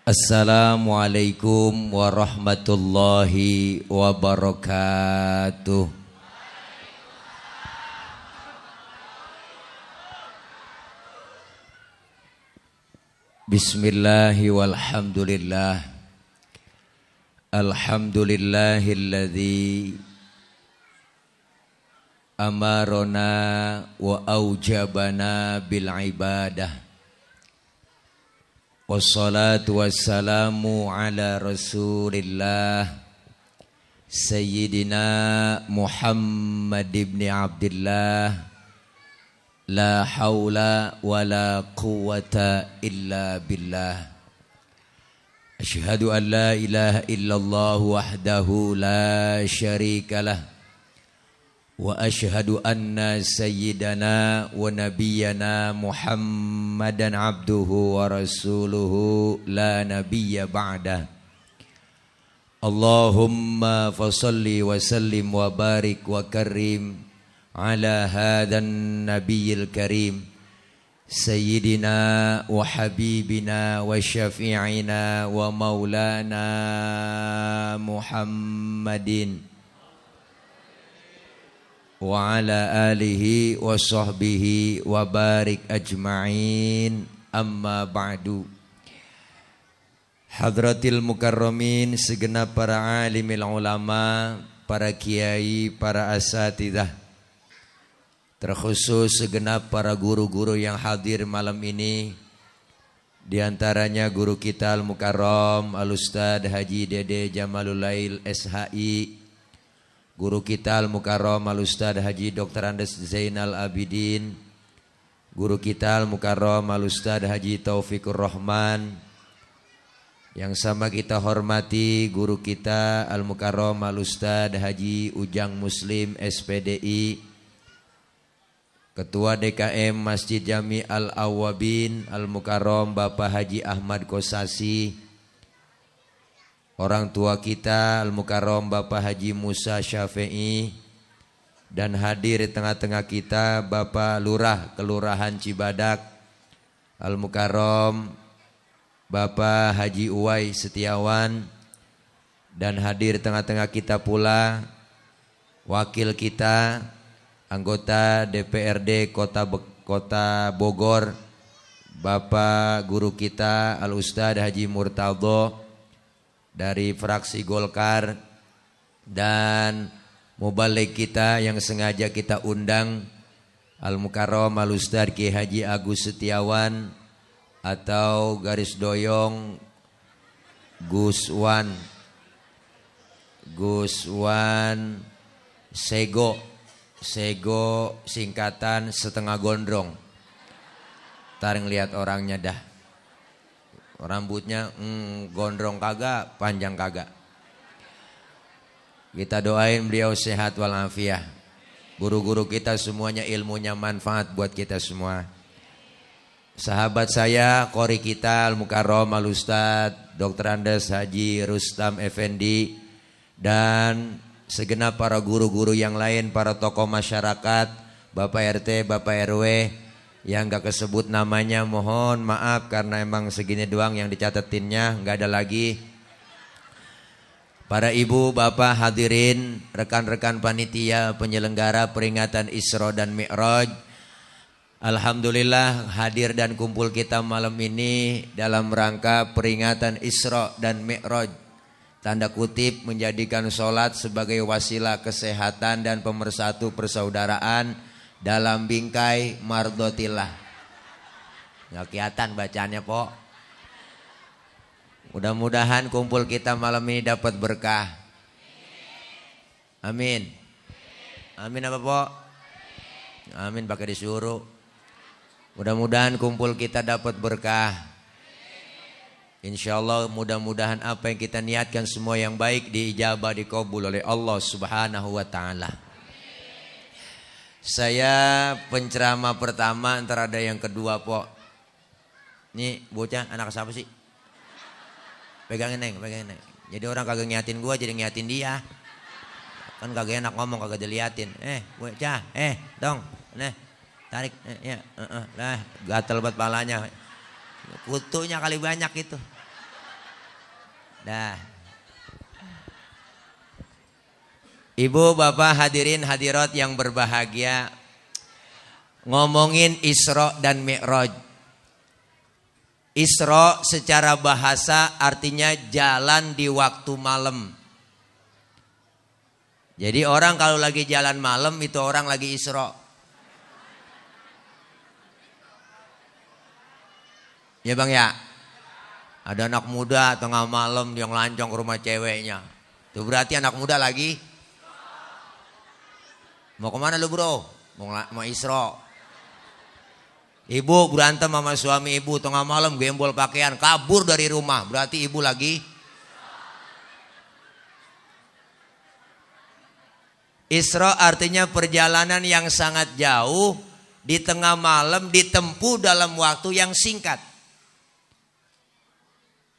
Assalamualaikum warahmatullahi wabarakatuh. Bismillahirrahmanirrahim. walhamdulillah. Alhamdulillahilladzi amarona wa aujabana bil ibadah. والصلاة والسلام على رسول الله سيدنا محمد بن عبد الله لا حول ولا قوة إلا بالله أشهد أن لا إله إلا الله وحده لا شريك له واشهد ان سيدنا ونبينا محمدا عبده ورسوله لا نبي بعده اللهم فصل وسلم وبارك وكرم على هذا النبي الكريم سيدنا وحبيبنا وشفيعنا ومولانا محمد wa sahbihi wa barik ajma'in amma ba'du Hadratil Mukarramin, segenap para alimil ulama, para kiai, para asatidah. Terkhusus segenap para guru-guru yang hadir malam ini. Di antaranya guru kita Al-Mukarram, al Ustaz Haji Dede Jamalulail SHI, Guru kita Al-Mukarram Al-Ustad Haji Dr. Andes Zainal Abidin Guru kita Al-Mukarram Al-Ustad Haji Taufikur Rahman Yang sama kita hormati guru kita Al-Mukarram Al-Ustad Haji Ujang Muslim SPDI Ketua DKM Masjid Jami Al-Awabin Al-Mukarram Bapak Haji Ahmad Kosasi orang tua kita Al-Mukarram Bapak Haji Musa Syafi'i dan hadir di tengah-tengah kita Bapak Lurah Kelurahan Cibadak Al-Mukarram Bapak Haji Uwai Setiawan dan hadir di tengah-tengah kita pula wakil kita anggota DPRD Kota Be Kota Bogor Bapak guru kita Al Ustadz Haji Murtadho dari fraksi Golkar dan mubalik kita yang sengaja kita undang Al Mukarrom Al Ustaz Ki Haji Agus Setiawan atau garis doyong Gus Wan, Gus Wan Sego Sego singkatan setengah gondrong Tarik lihat orangnya dah rambutnya mm, gondrong kagak, panjang kagak. Kita doain beliau sehat walafiah. Guru-guru kita semuanya ilmunya manfaat buat kita semua. Sahabat saya, kori kita, mukarom, alustad, al Dr. Andes, Haji, Rustam, Effendi, dan segenap para guru-guru yang lain, para tokoh masyarakat, Bapak RT, Bapak RW, yang gak kesebut namanya mohon maaf karena emang segini doang yang dicatatinnya nggak ada lagi Para ibu, bapak, hadirin, rekan-rekan panitia penyelenggara peringatan Isra dan Mi'raj Alhamdulillah hadir dan kumpul kita malam ini dalam rangka peringatan Isra dan Mi'raj Tanda kutip menjadikan sholat sebagai wasilah kesehatan dan pemersatu persaudaraan dalam bingkai mardotillah. Nggak kelihatan bacaannya, Po. Mudah-mudahan kumpul kita malam ini dapat berkah. Amin. Amin apa, Po? Amin pakai disuruh. Mudah-mudahan kumpul kita dapat berkah. Insya Allah mudah-mudahan apa yang kita niatkan semua yang baik diijabah dikabul oleh Allah subhanahu wa ta'ala. Saya penceramah pertama antara ada yang kedua po. Ini bocah anak siapa sih? Pegangin neng, pegangin neng. Jadi orang kagak ngiatin gua jadi ngiatin dia. Kan kagak enak ngomong kagak diliatin. Eh bocah, eh dong, nih tarik, eh, ya, uh, uh, nah, gatel buat palanya. Kutunya kali banyak itu. Dah, Ibu, bapak, hadirin, hadirat yang berbahagia. Ngomongin Isra dan Mi'raj. Isra secara bahasa artinya jalan di waktu malam. Jadi orang kalau lagi jalan malam itu orang lagi Isra. Ya bang ya? Ada anak muda tengah malam yang lancong ke rumah ceweknya. Itu berarti anak muda lagi Mau kemana lu bro? Mau, mau isro. Ibu berantem sama suami ibu tengah malam gembol pakaian kabur dari rumah. Berarti ibu lagi isro artinya perjalanan yang sangat jauh di tengah malam ditempuh dalam waktu yang singkat.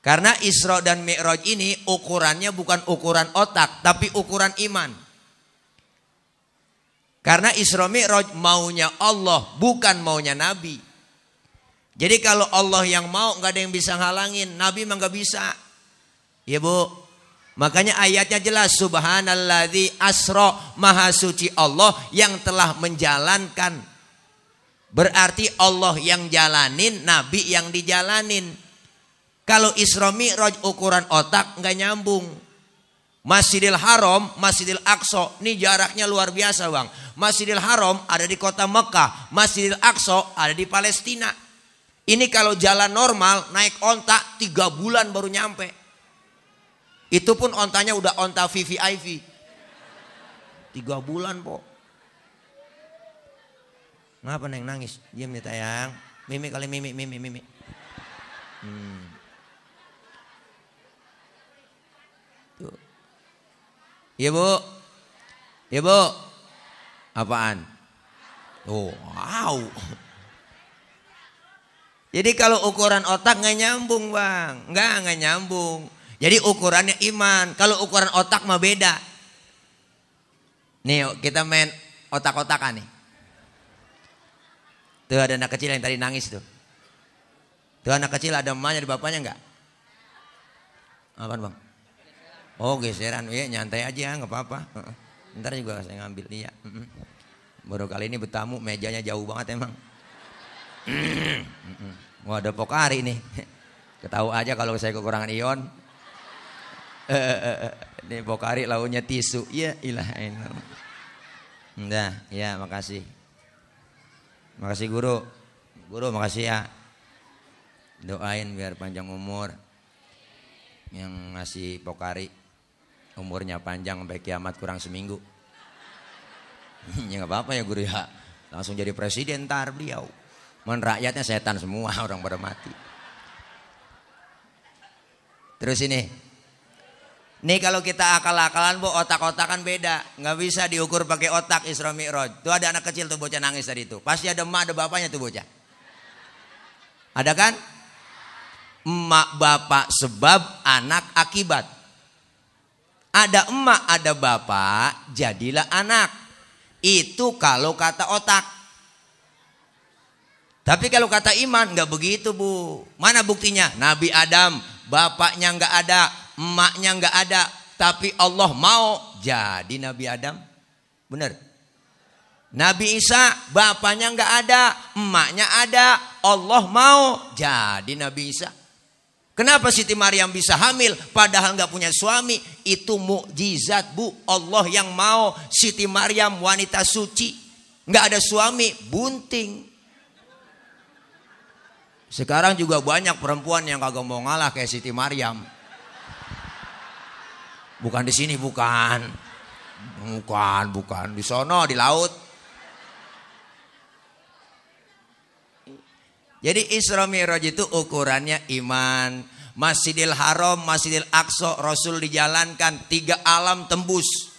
Karena isro dan Mi'raj ini ukurannya bukan ukuran otak tapi ukuran iman. Karena Isra Mi'raj maunya Allah bukan maunya Nabi. Jadi kalau Allah yang mau nggak ada yang bisa halangin, Nabi mah nggak bisa. Ya bu, makanya ayatnya jelas Subhanalladzi asro maha suci Allah yang telah menjalankan. Berarti Allah yang jalanin, Nabi yang dijalanin. Kalau Isra Mi'raj ukuran otak nggak nyambung. Masjidil Haram, Masjidil Aqsa, ini jaraknya luar biasa bang. Masjidil Haram ada di kota Mekah, Masjidil Aqsa ada di Palestina. Ini kalau jalan normal naik onta tiga bulan baru nyampe. Itu pun ontanya udah onta VVIV. Tiga bulan po. Ngapa neng nangis? Diam nih ya, tayang. Mimi kali mimi, mimi, mimi. Hmm. Iya bu? Iya bu? Apaan? Oh, wow. Jadi kalau ukuran otak nggak nyambung bang, nggak nggak nyambung. Jadi ukurannya iman. Kalau ukuran otak mah beda. Nih kita main otak-otakan nih. Tuh ada anak kecil yang tadi nangis tuh. Tuh anak kecil ada emaknya di bapaknya nggak? Apaan bang? Oh geseran, ya nyantai aja nggak apa-apa. Ntar juga saya ngambil dia. Baru kali ini bertamu mejanya jauh banget emang. Wah ada pokari nih. Ketahu aja kalau saya kekurangan ion. Ini pokari launya tisu. Iya ilah. Nah, ya makasih. Makasih guru. Guru makasih ya. Doain biar panjang umur. Yang ngasih pokari. Umurnya panjang sampai kiamat kurang seminggu. ya nggak apa-apa ya guru ya. Langsung jadi presiden tar beliau. Men rakyatnya setan semua orang pada mati. Terus ini. ini kalau kita akal-akalan bu otak-otak kan beda. Nggak bisa diukur pakai otak Isra Mi'raj. Tuh ada anak kecil tuh bocah nangis tadi tuh. Pasti ada emak ada bapaknya tuh bocah. Ada kan? Emak bapak sebab anak akibat. Ada emak, ada bapak, jadilah anak. Itu kalau kata otak. Tapi kalau kata iman nggak begitu bu. Mana buktinya? Nabi Adam, bapaknya nggak ada, emaknya nggak ada, tapi Allah mau jadi Nabi Adam. Benar. Nabi Isa, bapaknya nggak ada, emaknya ada, Allah mau jadi Nabi Isa. Kenapa Siti Maryam bisa hamil padahal nggak punya suami? Itu mukjizat bu Allah yang mau Siti Maryam wanita suci nggak ada suami bunting. Sekarang juga banyak perempuan yang kagak mau ngalah kayak Siti Maryam. Bukan di sini, bukan. Bukan, bukan. Di sono, di laut. Jadi Isra Mi'raj itu ukurannya iman. Masjidil Haram, Masjidil Aqsa, Rasul dijalankan tiga alam tembus.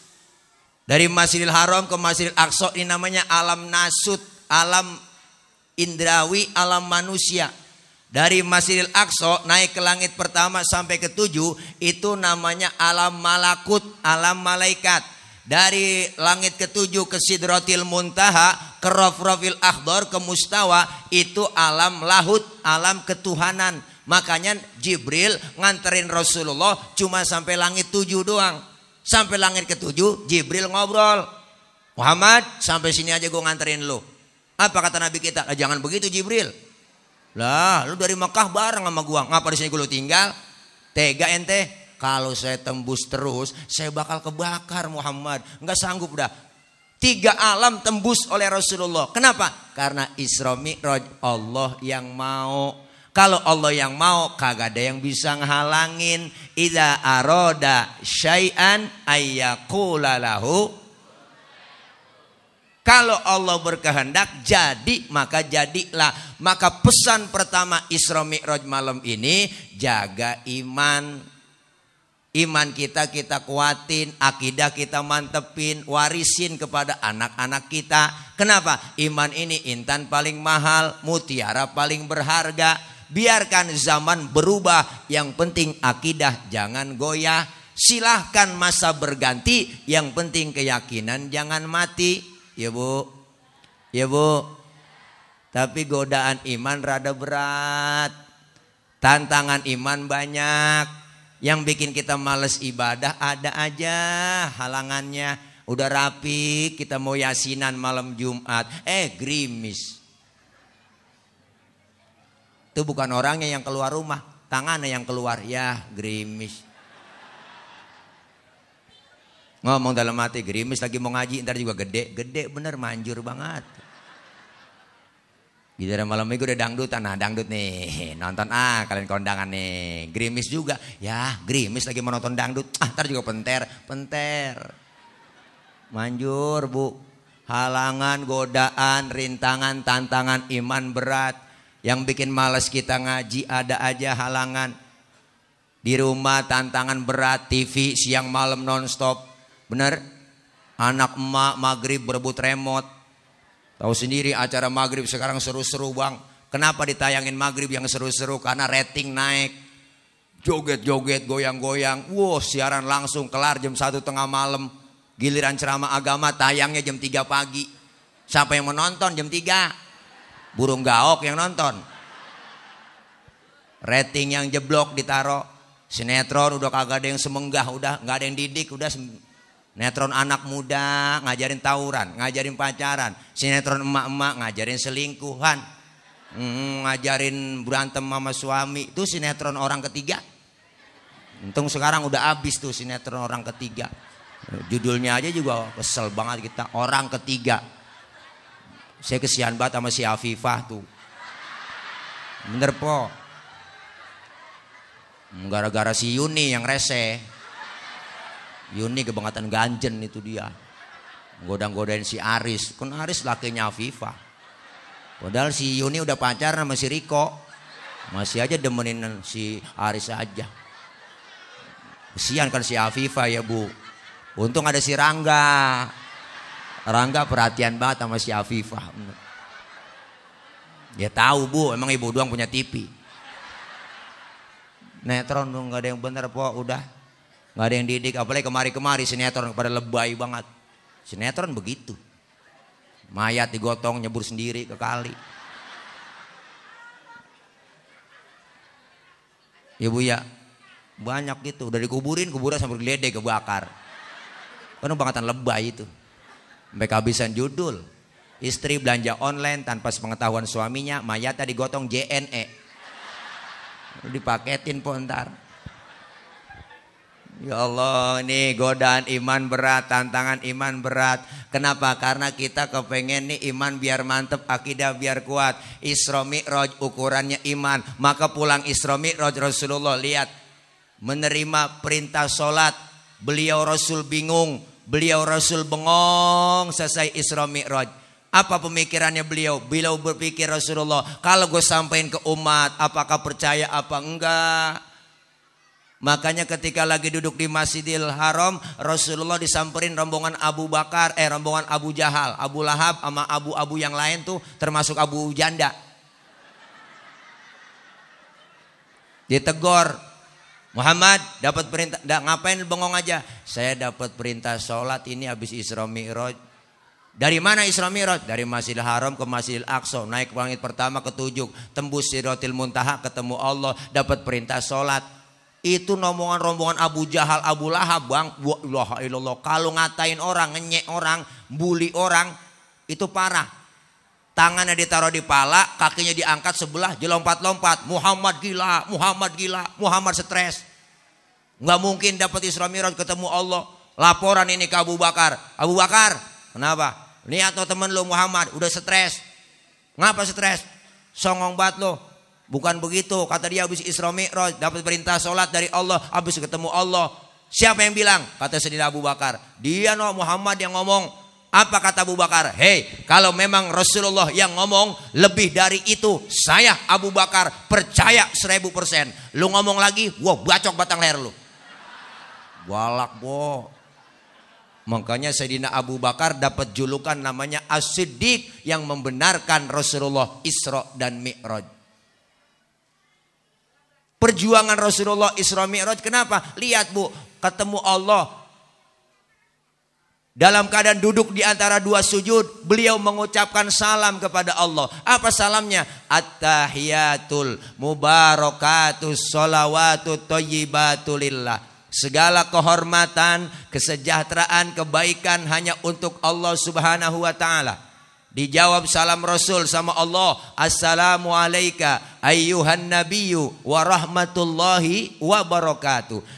Dari Masjidil Haram ke Masjidil Aqsa ini namanya alam nasut, alam indrawi, alam manusia. Dari Masjidil Aqsa naik ke langit pertama sampai ke tujuh itu namanya alam malakut, alam malaikat dari langit ketujuh ke Sidrotil Muntaha ke Rofrofil Akhdor ke Mustawa itu alam lahut alam ketuhanan makanya Jibril nganterin Rasulullah cuma sampai langit tujuh doang sampai langit ketujuh Jibril ngobrol Muhammad sampai sini aja gue nganterin lu apa kata Nabi kita nah, jangan begitu Jibril lah lu dari Mekah bareng sama gua ngapa di sini gue lu tinggal tega ente kalau saya tembus terus, saya bakal kebakar Muhammad. Enggak sanggup dah. Tiga alam tembus oleh Rasulullah. Kenapa? Karena Isra Mi'raj Allah yang mau. Kalau Allah yang mau, kagak ada yang bisa ngehalangin. Ida aroda syai'an ayyakulalahu. Kalau Allah berkehendak jadi maka jadilah. Maka pesan pertama Isra Mi'raj malam ini jaga iman. Iman kita kita kuatin, akidah kita mantepin, warisin kepada anak-anak kita. Kenapa? Iman ini intan paling mahal, mutiara paling berharga. Biarkan zaman berubah, yang penting akidah jangan goyah. Silahkan masa berganti, yang penting keyakinan jangan mati. Ya bu, ya bu. Tapi godaan iman rada berat. Tantangan iman banyak yang bikin kita males ibadah ada aja halangannya. Udah rapi, kita mau yasinan malam Jumat. Eh, grimis. Itu bukan orangnya yang keluar rumah, tangannya yang keluar. Ya, grimis. Ngomong dalam hati, grimis lagi mau ngaji, ntar juga gede. Gede bener, manjur banget. Giliran malam minggu udah dangdutan, nah dangdut nih, nonton ah kalian kondangan nih, grimis juga, ya grimis lagi menonton dangdut, ah ntar juga penter, penter, manjur bu, halangan, godaan, rintangan, tantangan, iman berat, yang bikin males kita ngaji ada aja halangan, di rumah tantangan berat, TV siang malam nonstop, bener, anak emak maghrib berebut remote, Tahu sendiri acara maghrib sekarang seru-seru bang. Kenapa ditayangin maghrib yang seru-seru? Karena rating naik. Joget-joget, goyang-goyang. Wow, siaran langsung kelar jam satu tengah malam. Giliran ceramah agama tayangnya jam 3 pagi. Siapa yang menonton jam 3? Burung gaok yang nonton. Rating yang jeblok ditaruh. Sinetron udah kagak ada yang semenggah, udah nggak ada yang didik, udah Netron anak muda ngajarin tawuran, ngajarin pacaran. Sinetron emak-emak ngajarin selingkuhan. ngajarin berantem sama suami. Itu sinetron orang ketiga. Untung sekarang udah habis tuh sinetron orang ketiga. Judulnya aja juga kesel banget kita. Orang ketiga. Saya kesian banget sama si Afifah tuh. Bener po. Gara-gara si Yuni yang rese. Yuni kebangatan ganjen itu dia. Godang-godain si Aris. Kan Aris lakinya Afifa. Padahal si Yuni udah pacar sama si Riko. Masih aja demenin si Aris aja. Kesian kan si Afifa ya bu. Untung ada si Rangga. Rangga perhatian banget sama si Afifa. Ya tahu bu, emang ibu doang punya TV. Netron dong gak ada yang bener po, udah Gak ada yang didik apalagi kemari-kemari sinetron pada lebay banget sinetron begitu mayat digotong nyebur sendiri ke kali ya bu ya banyak gitu udah dikuburin kuburan sampai geledek kebakar penuh bangetan lebay itu sampai kehabisan judul istri belanja online tanpa sepengetahuan suaminya mayatnya digotong JNE dipaketin pun ntar. Ya Allah, ini godaan iman berat, tantangan iman berat. Kenapa? Karena kita kepengen nih iman biar mantep, akidah biar kuat. Isra Mi'raj ukurannya iman. Maka pulang Isra Mi'raj Rasulullah lihat menerima perintah solat. Beliau Rasul bingung, beliau Rasul bengong selesai Isra Mi'raj. Apa pemikirannya beliau? Beliau berpikir Rasulullah, kalau gue sampein ke umat, apakah percaya apa enggak? Makanya ketika lagi duduk di Masjidil Haram, Rasulullah disamperin rombongan Abu Bakar, eh rombongan Abu Jahal, Abu Lahab sama abu-abu yang lain tuh termasuk Abu Janda. Ditegor, Muhammad dapat perintah, ngapain bengong aja? Saya dapat perintah sholat ini habis Isra Mi'raj. Dari mana Isra Mi'raj? Dari Masjidil Haram ke Masjidil Aqsa, naik langit pertama ke tujuh, tembus Sidratil Muntaha ketemu Allah, dapat perintah sholat itu rombongan-rombongan Abu Jahal, Abu Lahab, Bang. Wah, loh Kalau ngatain orang, ngenyek orang, bully orang, itu parah. Tangannya ditaruh di pala, kakinya diangkat sebelah, jelompat-lompat. Muhammad gila, Muhammad gila, Muhammad stres. Nggak mungkin dapat Isra Miraj ketemu Allah. Laporan ini ke Abu Bakar. Abu Bakar, kenapa? Lihat tuh temen lu Muhammad, udah stres. Ngapa stres? Songong banget lo. Bukan begitu. Kata dia habis Isra Mi'raj dapat perintah sholat dari Allah, habis ketemu Allah. Siapa yang bilang? Kata Sayyidina Abu Bakar. Dia no Muhammad yang ngomong. Apa kata Abu Bakar? Hei, kalau memang Rasulullah yang ngomong lebih dari itu, saya Abu Bakar percaya seribu persen. Lu ngomong lagi, wah bacok batang leher lu. Walak boh. Makanya Sayyidina Abu Bakar dapat julukan namanya As-Siddiq yang membenarkan Rasulullah Isra dan Mi'raj. Perjuangan Rasulullah Isra Mi'raj kenapa? Lihat Bu, ketemu Allah dalam keadaan duduk di antara dua sujud, beliau mengucapkan salam kepada Allah. Apa salamnya? At-tahiyatul mubarakatus Salawatut thayyibatulillah. Segala kehormatan, kesejahteraan, kebaikan hanya untuk Allah Subhanahu wa taala. Dijawab salam Rasul sama Allah. Assalamu alaika ayyuhan nabiyyu wa rahmatullahi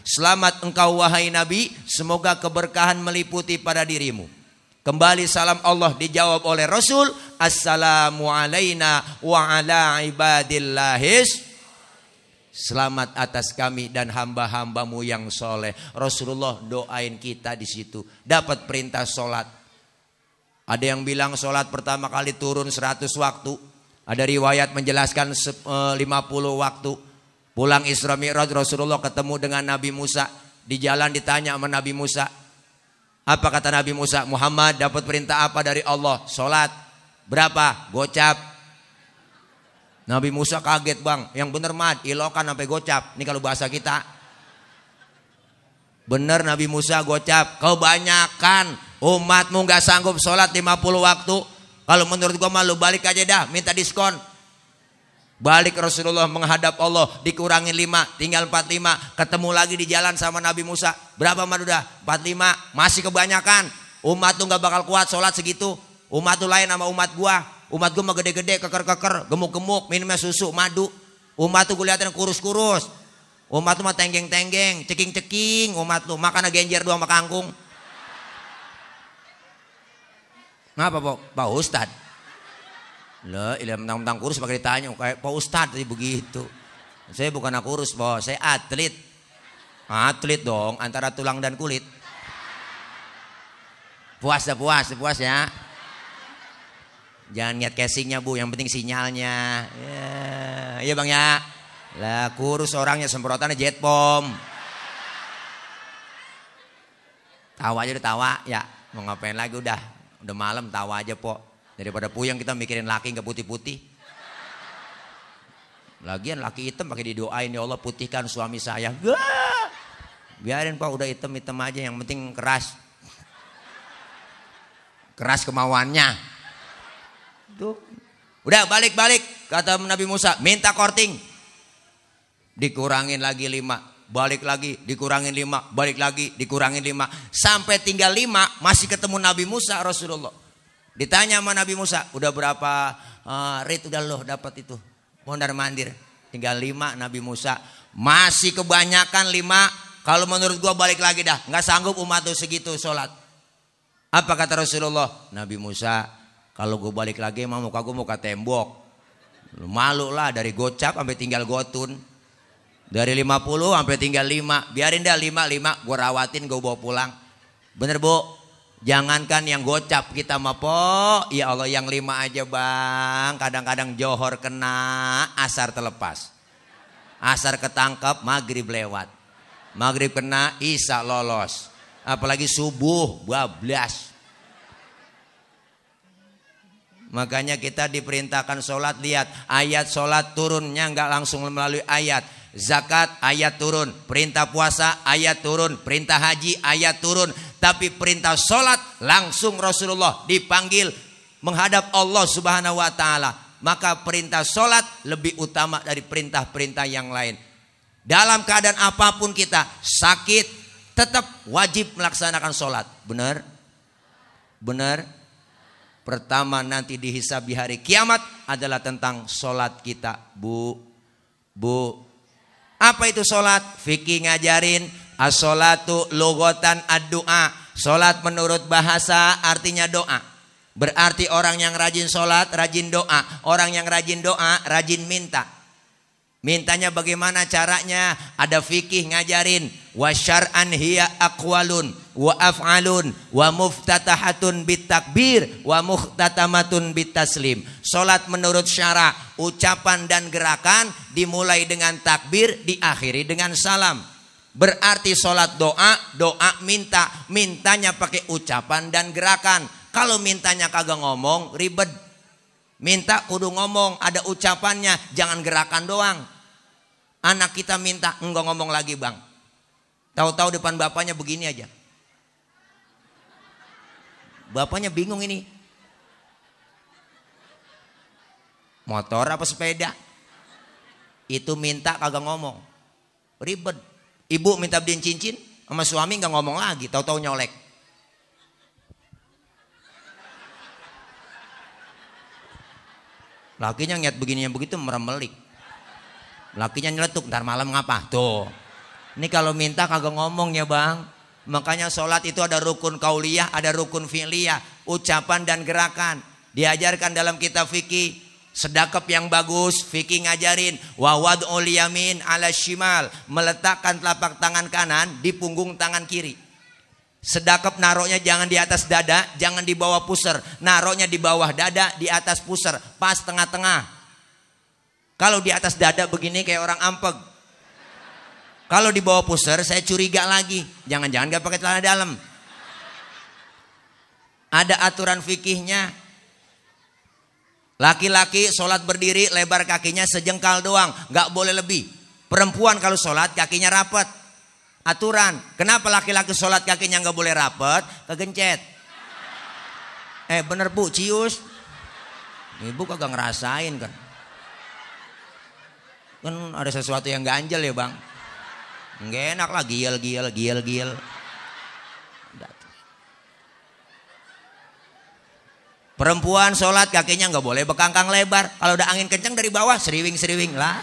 Selamat engkau wahai nabi, semoga keberkahan meliputi pada dirimu. Kembali salam Allah dijawab oleh Rasul, Assalamu alaina wa ala ibadillahis Selamat atas kami dan hamba-hambamu yang soleh. Rasulullah doain kita di situ. Dapat perintah sholat ada yang bilang sholat pertama kali turun 100 waktu. Ada riwayat menjelaskan 50 eh, waktu. Pulang Isra Mi'raj Rasulullah ketemu dengan Nabi Musa. Di jalan ditanya sama Nabi Musa. Apa kata Nabi Musa? Muhammad dapat perintah apa dari Allah? Sholat. Berapa? Gocap. Nabi Musa kaget bang. Yang benar mad. Ilokan sampai gocap. Ini kalau bahasa kita bener Nabi Musa gocap, kebanyakan umatmu nggak sanggup sholat 50 waktu. Kalau menurut gue malu balik aja dah, minta diskon. Balik Rasulullah menghadap Allah dikurangi 5, tinggal 45, ketemu lagi di jalan sama Nabi Musa. Berapa madu dah? 45, masih kebanyakan. Umat tuh nggak bakal kuat sholat segitu. Umat tuh lain sama umat gua. Umat gua mah gede-gede, keker-keker, gemuk-gemuk, minumnya susu, madu. Umat tuh gue kurus-kurus. Umat lu mah tenggeng-tenggeng, ceking-ceking umat lu. Makan genjer doang sama kangkung. Ngapa Pak? Pak Ustad? Lo ilham tentang kurus pakai ditanya kayak Pak Ustad tadi begitu. Saya bukan kurus, Pak. Saya atlet. Atlet dong antara tulang dan kulit. Puas dah puas, puas ya. Jangan niat casingnya bu, yang penting sinyalnya. Ya, yeah. iya bang ya. Lah kurus orangnya semprotannya jet bom. Tawa aja udah tawa ya. Mau ngapain lagi udah. Udah malam tawa aja po. Daripada puyeng kita mikirin laki nggak putih-putih. Lagian laki hitam pakai didoain ya Allah putihkan suami saya. Gah! Biarin pak udah hitam-hitam aja yang penting keras. Keras kemauannya. Udah balik-balik kata Nabi Musa minta korting dikurangin lagi lima, balik lagi, dikurangin lima, balik lagi, dikurangin lima, sampai tinggal lima, masih ketemu Nabi Musa Rasulullah. Ditanya sama Nabi Musa, udah berapa uh, eh, rate udah loh dapat itu, mondar mandir, tinggal lima Nabi Musa, masih kebanyakan lima, kalau menurut gua balik lagi dah, nggak sanggup umat tuh segitu sholat. Apa kata Rasulullah? Nabi Musa, kalau gue balik lagi mau muka gue muka tembok. Malu lah dari gocap sampai tinggal gotun. Dari 50 sampai tinggal 5. Biarin dah 5 5 gue rawatin gue bawa pulang. Bener Bu? Jangankan yang gocap kita mah po, ya Allah yang lima aja bang. Kadang-kadang johor kena, asar terlepas. Asar ketangkep, maghrib lewat. Maghrib kena, isa lolos. Apalagi subuh, bablas. Makanya kita diperintahkan sholat, lihat ayat sholat turunnya nggak langsung melalui ayat Zakat ayat turun, perintah puasa ayat turun, perintah haji ayat turun, tapi perintah sholat langsung Rasulullah dipanggil menghadap Allah Subhanahu wa taala. Maka perintah sholat lebih utama dari perintah-perintah yang lain. Dalam keadaan apapun kita sakit tetap wajib melaksanakan sholat. Benar? Benar? Pertama nanti dihisab di hari kiamat adalah tentang sholat kita. Bu, bu, apa itu solat? Fikih ngajarin asolatu logotan ad dua Solat menurut bahasa artinya doa. Berarti orang yang rajin solat rajin doa. Orang yang rajin doa rajin minta. Mintanya bagaimana caranya? Ada fikih ngajarin syar'an hiya aqwalun wa af'alun wa muftatahatun bitakbir wa muhtatamatun bitaslim. Salat menurut syara, ucapan dan gerakan dimulai dengan takbir, diakhiri dengan salam. Berarti salat doa, doa minta, mintanya pakai ucapan dan gerakan. Kalau mintanya kagak ngomong, ribet. Minta kudu ngomong, ada ucapannya, jangan gerakan doang. Anak kita minta, enggak ngomong lagi bang. Tahu-tahu depan bapaknya begini aja. Bapaknya bingung ini. Motor apa sepeda? Itu minta kagak ngomong. Ribet. Ibu minta beliin cincin, sama suami nggak ngomong lagi, tahu-tahu nyolek. Lakinya begini yang begitu meremelik. Lakinya nyeletuk, ntar malam ngapa? Tuh. Ini kalau minta kagak ngomong ya bang. Makanya sholat itu ada rukun kauliyah, ada rukun fi'liyah, ucapan dan gerakan. Diajarkan dalam kitab fikih, sedekap yang bagus fikih ngajarin wawad oliyamin ala shimal meletakkan telapak tangan kanan di punggung tangan kiri sedekap naroknya jangan di atas dada jangan di bawah pusar naroknya di bawah dada di atas pusar pas tengah-tengah kalau di atas dada begini kayak orang ampeg. Kalau di bawah pusar saya curiga lagi. Jangan-jangan gak pakai celana dalam. Ada aturan fikihnya. Laki-laki sholat berdiri lebar kakinya sejengkal doang. Gak boleh lebih. Perempuan kalau sholat kakinya rapat. Aturan. Kenapa laki-laki sholat kakinya gak boleh rapat? Kegencet. Eh bener bu, cius. Ibu kagak ngerasain kan. Kan ada sesuatu yang ganjel ya bang. Nggak enak lah, giel, giel, giel, giel. Perempuan sholat kakinya nggak boleh bekangkang lebar. Kalau udah angin kencang dari bawah, seriwing-seriwing lah.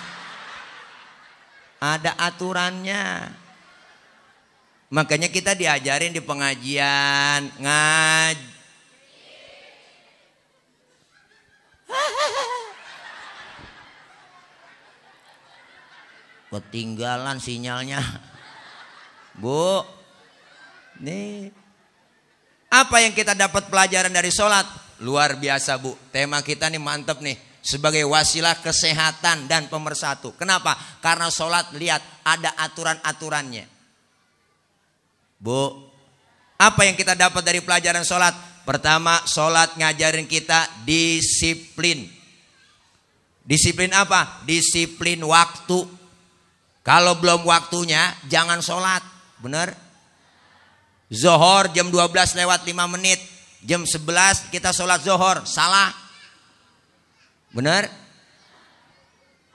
Ada aturannya. Makanya kita diajarin di pengajian ngaji. Ketinggalan sinyalnya. Bu. Nih. Apa yang kita dapat pelajaran dari sholat? Luar biasa bu. Tema kita nih mantep nih. Sebagai wasilah kesehatan dan pemersatu. Kenapa? Karena sholat lihat ada aturan-aturannya. Bu, apa yang kita dapat dari pelajaran sholat? Pertama, sholat ngajarin kita disiplin. Disiplin apa? Disiplin waktu. Kalau belum waktunya, jangan sholat. Bener? Zohor jam 12 lewat 5 menit. Jam 11 kita sholat zohor. Salah. Bener?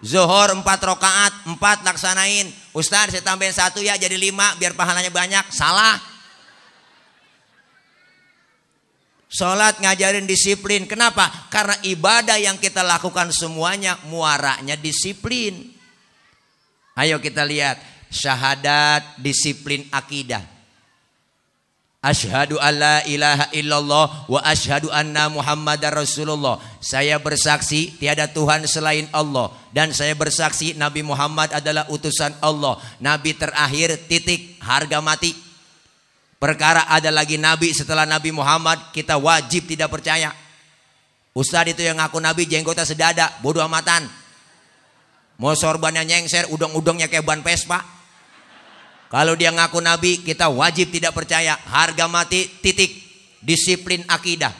Zohor 4 rokaat, 4 laksanain. Ustaz saya tambahin satu ya jadi 5 biar pahalanya banyak. Salah. Sholat ngajarin disiplin. Kenapa? Karena ibadah yang kita lakukan semuanya muaranya disiplin. Ayo kita lihat syahadat disiplin akidah. Asyhadu alla ilaha illallah wa ashadu anna muhammadar rasulullah. Saya bersaksi tiada Tuhan selain Allah. Dan saya bersaksi Nabi Muhammad adalah utusan Allah. Nabi terakhir titik harga mati. Perkara ada lagi Nabi setelah Nabi Muhammad kita wajib tidak percaya. Ustadz itu yang ngaku Nabi jenggotnya sedada bodoh amatan. Mau sorbannya nyengser, udang-udangnya kayak ban Vespa. Kalau dia ngaku nabi, kita wajib tidak percaya. Harga mati titik disiplin akidah.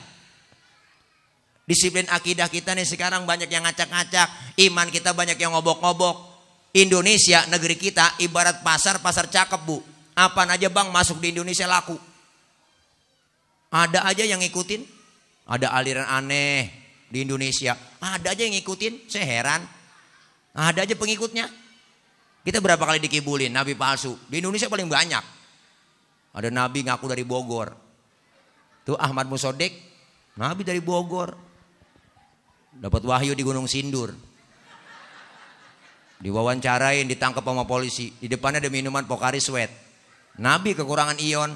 Disiplin akidah kita nih sekarang banyak yang ngacak-ngacak, iman kita banyak yang ngobok-ngobok. Indonesia negeri kita ibarat pasar pasar cakep bu, apa aja bang masuk di Indonesia laku. Ada aja yang ngikutin, ada aliran aneh di Indonesia, ada aja yang ngikutin, saya heran. Ada aja pengikutnya. Kita berapa kali dikibulin nabi palsu. Di Indonesia paling banyak. Ada nabi ngaku dari Bogor. Itu Ahmad Musodik, nabi dari Bogor. Dapat wahyu di Gunung Sindur. Diwawancarain, ditangkap sama polisi. Di depannya ada minuman Pokari Sweat. Nabi kekurangan ion.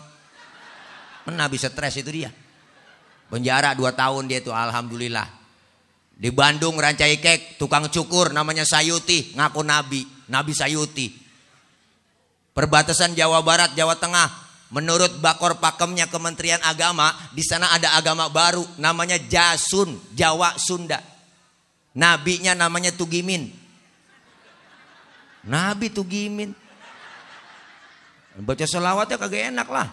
Kan nabi stres itu dia. Penjara dua tahun dia itu alhamdulillah. Di Bandung Rancaikek tukang cukur namanya Sayuti, ngaku nabi, nabi Sayuti. Perbatasan Jawa Barat, Jawa Tengah, menurut Bakor Pakemnya Kementerian Agama, di sana ada agama baru namanya Jasun, Jawa Sunda. Nabinya namanya Tugimin. Nabi Tugimin. Baca selawatnya kagak enak lah.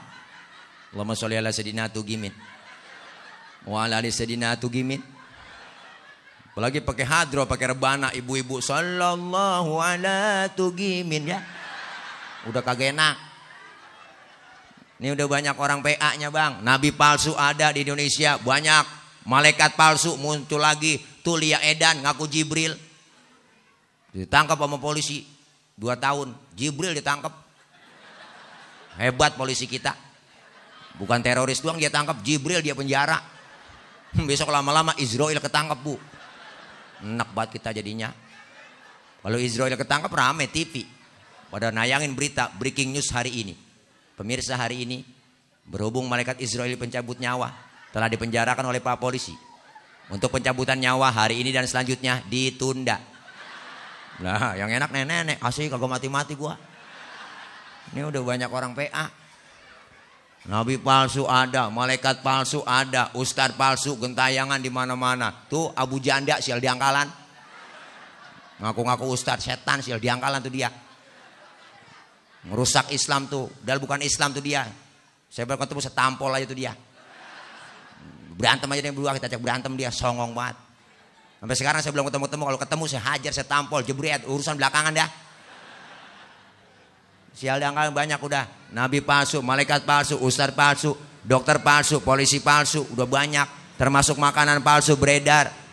Allahumma sholli ala sayidina Tugimin. Wa ala ali Tugimin. Apalagi pakai hadro, pakai rebana, ibu-ibu. Sallallahu ala tugimin ya. Udah kagak enak. Ini udah banyak orang PA-nya bang. Nabi palsu ada di Indonesia. Banyak. Malaikat palsu muncul lagi. Tulia Edan ngaku Jibril. Ditangkap sama polisi. Dua tahun. Jibril ditangkap. Hebat polisi kita. Bukan teroris doang dia tangkap. Jibril dia penjara. Besok lama-lama Israel ketangkep bu. Enak banget kita jadinya. Kalau Israel ketangkap rame TV. Pada nayangin berita breaking news hari ini. Pemirsa hari ini berhubung malaikat Israel pencabut nyawa telah dipenjarakan oleh Pak Polisi. Untuk pencabutan nyawa hari ini dan selanjutnya ditunda. Nah, yang enak nenek-nenek, asik kagak mati-mati gua. Ini udah banyak orang PA. Nabi palsu ada, malaikat palsu ada, ustadz palsu, gentayangan di mana-mana. Tuh Abu Janda sial diangkalan. Ngaku-ngaku ustadz setan sial diangkalan angkalan tuh dia. Merusak Islam tuh, dal bukan Islam tuh dia. Saya ketemu setampol aja tuh dia. Berantem aja yang berdua kita cek berantem dia songong banget. Sampai sekarang saya belum ketemu ketemu kalau ketemu saya hajar, saya tampol, jebret, urusan belakangan dah. Sial yang kalian banyak udah. Nabi palsu, malaikat palsu, ustadz palsu, dokter palsu, polisi palsu, udah banyak. Termasuk makanan palsu beredar.